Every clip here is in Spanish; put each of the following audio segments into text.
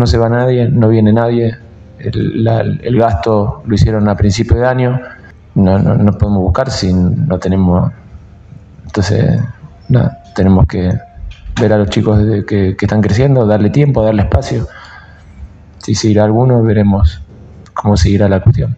no se va nadie, no viene nadie, el, gasto lo hicieron a principio de año, no, no, no podemos buscar si no tenemos, entonces, nada, tenemos que ver a los chicos que, que, están creciendo, darle tiempo, darle espacio. Si irá alguno, veremos cómo seguirá la cuestión.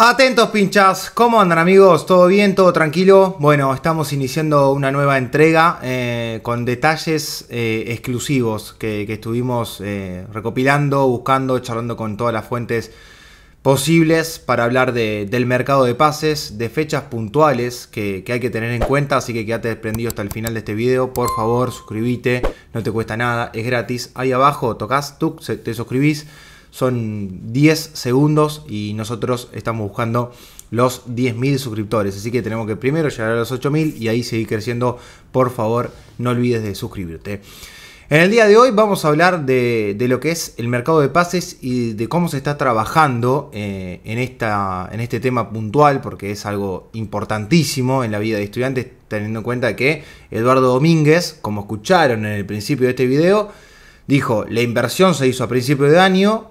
Atentos pinchas, ¿cómo andan amigos? ¿Todo bien? ¿Todo tranquilo? Bueno, estamos iniciando una nueva entrega eh, con detalles eh, exclusivos que, estuvimos eh, recopilando, buscando, charlando con todas las fuentes posibles para hablar del mercado de pases, de fechas puntuales que, hay que tener en cuenta, así que quédate desprendido hasta el final de este video, por favor suscríbete, no te cuesta nada, es gratis, ahí abajo tocas, tú te suscribís son 10 segundos y nosotros estamos buscando los 10.000 suscriptores. Así que tenemos que primero llegar a los 8.000 y ahí seguir creciendo. Por favor, no olvides de suscribirte. En el día de hoy vamos a hablar de, lo que es el mercado de pases y de cómo se está trabajando eh, en, esta, en este tema puntual, porque es algo importantísimo en la vida de estudiantes, teniendo en cuenta que Eduardo Domínguez, como escucharon en el principio de este video, dijo, la inversión se hizo a principio de año,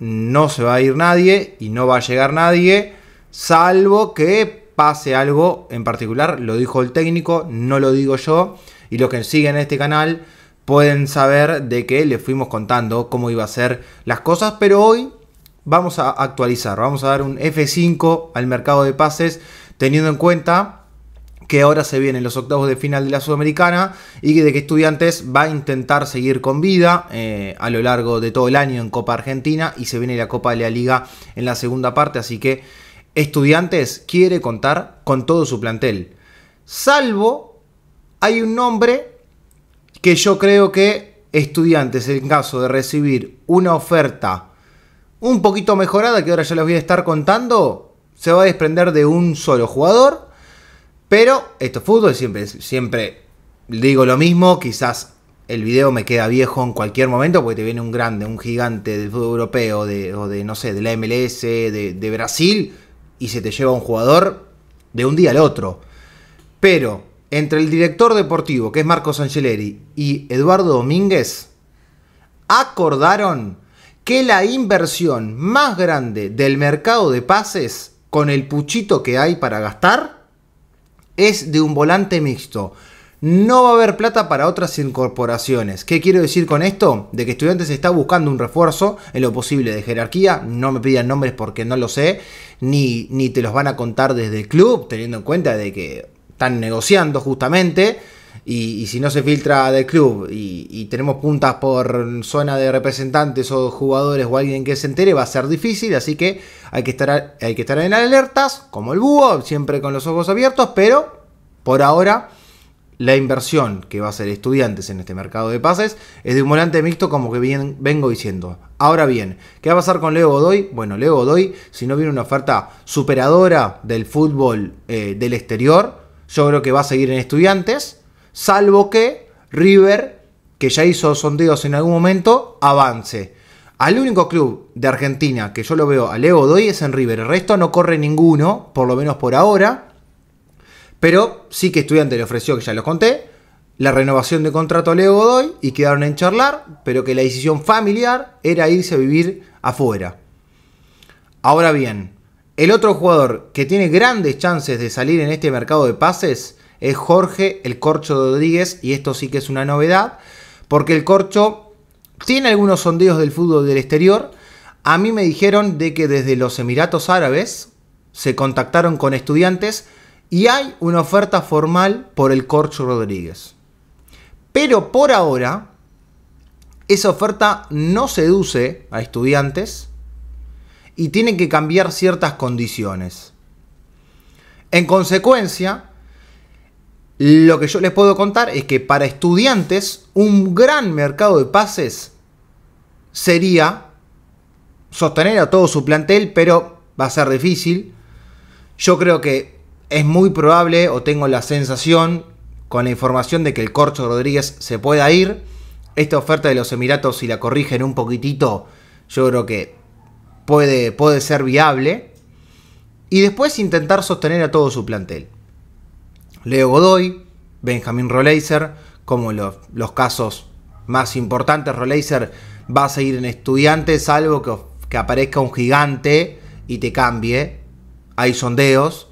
no se va a ir nadie y no va a llegar nadie, salvo que pase algo en particular, lo dijo el técnico, no lo digo yo, y los que siguen este canal pueden saber de que le fuimos contando cómo iba a ser las cosas, pero hoy vamos a actualizar, vamos a dar un F5 al mercado de pases, teniendo en cuenta que ahora se vienen los octavos de final de la Sudamericana y de que Estudiantes va a intentar seguir con vida eh, a lo largo de todo el año en Copa Argentina y se viene la Copa de la Liga en la segunda parte, así que Estudiantes quiere contar con todo su plantel. Salvo hay un nombre que yo creo que Estudiantes en caso de recibir una oferta un poquito mejorada que ahora ya les voy a estar contando, se va a desprender de un solo jugador pero esto es fútbol, siempre, siempre digo lo mismo, quizás el video me queda viejo en cualquier momento porque te viene un grande, un gigante del fútbol europeo de, o de, no sé, de la MLS, de, de Brasil, y se te lleva un jugador de un día al otro. Pero entre el director deportivo, que es Marcos Angeleri, y Eduardo Domínguez, acordaron que la inversión más grande del mercado de pases, con el puchito que hay para gastar, es de un volante mixto. No va a haber plata para otras incorporaciones. ¿Qué quiero decir con esto? De que Estudiantes está buscando un refuerzo en lo posible de jerarquía. No me pidan nombres porque no lo sé. Ni, ni te los van a contar desde el club, teniendo en cuenta de que están negociando justamente y, si no se filtra del club y, tenemos puntas por zona de representantes o jugadores o alguien que se entere, va a ser difícil, así que hay que estar, hay que estar en alertas, como el búho, siempre con los ojos abiertos, pero por ahora la inversión que va a ser estudiantes en este mercado de pases es de un volante mixto como que bien, vengo diciendo. Ahora bien, ¿qué va a pasar con Leo Godoy? Bueno, Leo Godoy, si no viene una oferta superadora del fútbol eh, del exterior, yo creo que va a seguir en estudiantes salvo que River, que ya hizo sondeos en algún momento, avance. Al único club de Argentina que yo lo veo a Leo Doy es en River. El resto no corre ninguno, por lo menos por ahora. Pero sí que Estudiante le ofreció, que ya lo conté, la renovación de contrato a Leo Godoy y quedaron en charlar, pero que la decisión familiar era irse a vivir afuera. Ahora bien, el otro jugador que tiene grandes chances de salir en este mercado de pases es Jorge el Corcho Rodríguez, y esto sí que es una novedad, porque el Corcho tiene algunos sondeos del fútbol del exterior. A mí me dijeron de que desde los Emiratos Árabes se contactaron con estudiantes y hay una oferta formal por el Corcho Rodríguez. Pero por ahora, esa oferta no seduce a estudiantes y tienen que cambiar ciertas condiciones. En consecuencia, lo que yo les puedo contar es que para estudiantes un gran mercado de pases sería sostener a todo su plantel, pero va a ser difícil. Yo creo que es muy probable o tengo la sensación con la información de que el Corcho Rodríguez se pueda ir. Esta oferta de los Emiratos, si la corrigen un poquitito, yo creo que puede, puede ser viable. Y después intentar sostener a todo su plantel. Leo Godoy, Benjamín Roleiser, como los, los casos más importantes. Roleiser va a seguir en estudiantes, salvo que, que aparezca un gigante y te cambie. Hay sondeos.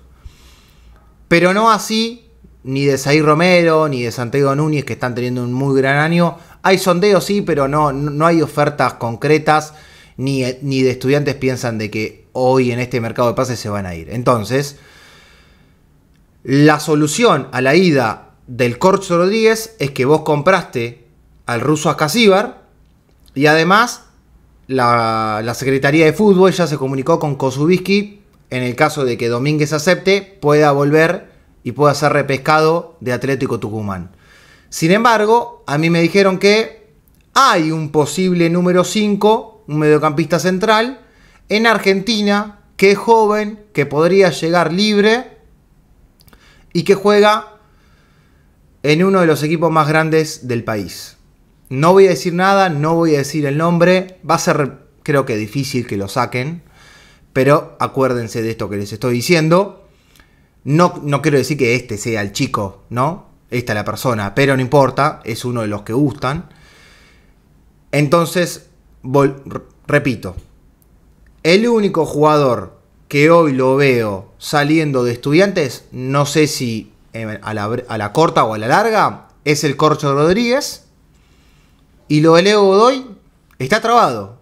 Pero no así ni de Saí Romero, ni de Santiago Núñez, que están teniendo un muy gran año. Hay sondeos, sí, pero no, no hay ofertas concretas, ni, ni de estudiantes piensan de que hoy en este mercado de pases se van a ir. Entonces, la solución a la ida del Corcho Rodríguez es que vos compraste al ruso Ascasíbar y además la, Secretaría de Fútbol ya se comunicó con Kosubisky. en el caso de que Domínguez acepte, pueda volver y pueda ser repescado de Atlético Tucumán. Sin embargo, a mí me dijeron que hay un posible número 5, un mediocampista central, en Argentina, que es joven, que podría llegar libre y que juega en uno de los equipos más grandes del país. No voy a decir nada, no voy a decir el nombre, va a ser creo que difícil que lo saquen, pero acuérdense de esto que les estoy diciendo. No, no quiero decir que este sea el chico, ¿no? Esta es la persona, pero no importa, es uno de los que gustan. Entonces, repito, el único jugador que hoy lo veo saliendo de estudiantes, no sé si eh, a la, corta o a la larga, es el Corcho Rodríguez. Y lo de Leo Godoy está trabado.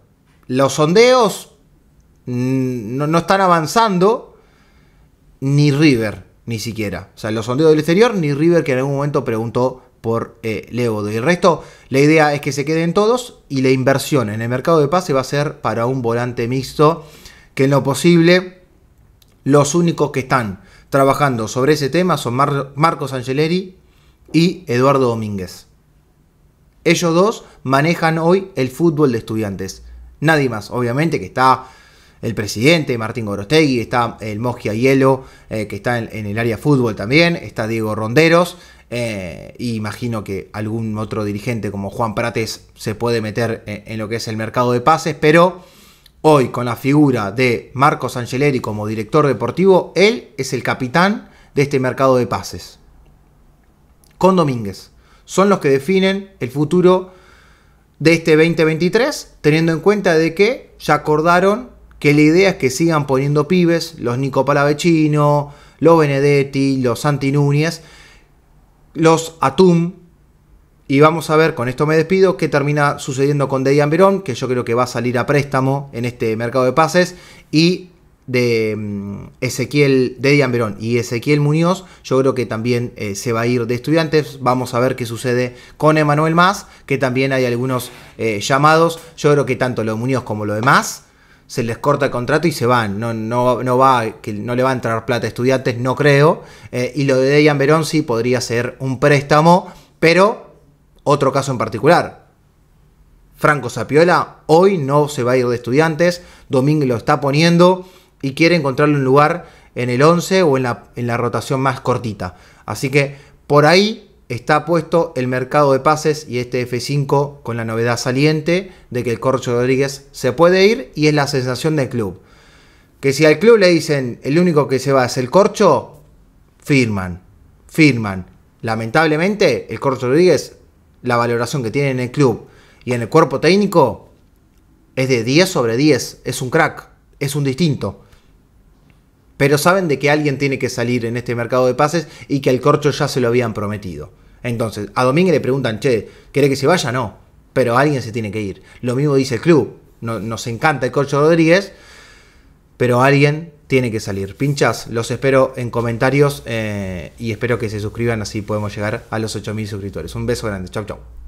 Los sondeos mm, no, están avanzando ni River, ni siquiera. O sea, los sondeos del exterior, ni River que en algún momento preguntó por eh, Leo Godoy. El resto, la idea es que se queden todos y la inversión en el mercado de pase va a ser para un volante mixto que en lo posible los únicos que están trabajando sobre ese tema son Marcos Angeleri y Eduardo Domínguez. Ellos dos manejan hoy el fútbol de estudiantes. Nadie más, obviamente, que está el presidente Martín Gorostegui, está el Mosquia Hielo, eh, que está en, el área fútbol también, está Diego Ronderos, eh, y imagino que algún otro dirigente como Juan Prates se puede meter eh, en lo que es el mercado de pases, pero hoy con la figura de Marcos Angeleri como director deportivo, él es el capitán de este mercado de pases. Con Domínguez. Son los que definen el futuro de este 2023, teniendo en cuenta de que ya acordaron que la idea es que sigan poniendo pibes, los Nico Palavecino, los Benedetti, los Santi Núñez, los Atum, y vamos a ver, con esto me despido, qué termina sucediendo con Deian Verón, que yo creo que va a salir a préstamo en este mercado de pases. Y de mm, Ezequiel, de Verón y Ezequiel Muñoz, yo creo que también eh, se va a ir de estudiantes. Vamos a ver qué sucede con Emanuel Más, que también hay algunos eh, llamados. Yo creo que tanto los de Muñoz como lo de Más se les corta el contrato y se van. No, no, no, va, que no le va a entrar plata a estudiantes, no creo. Eh, y lo de Deian Verón sí podría ser un préstamo, pero otro caso en particular. Franco Sapiola hoy no se va a ir de estudiantes, Domínguez lo está poniendo y quiere encontrarle un lugar en el 11 o en la, en la rotación más cortita. Así que por ahí está puesto el mercado de pases y este F5 con la novedad saliente de que el Corcho Rodríguez se puede ir y es la sensación del club. Que si al club le dicen el único que se va es el Corcho, firman, firman. Lamentablemente el Corcho Rodríguez la valoración que tiene en el club y en el cuerpo técnico es de 10 sobre 10. Es un crack, es un distinto. Pero saben de que alguien tiene que salir en este mercado de pases y que al corcho ya se lo habían prometido. Entonces, a Domínguez le preguntan, che, ¿querés que se vaya? No, pero alguien se tiene que ir. Lo mismo dice el club. No, nos encanta el corcho Rodríguez, pero alguien tiene que salir. Pinchas, los espero en comentarios eh, y espero que se suscriban, así podemos llegar a los 8.000 suscriptores. Un beso grande, chau chau.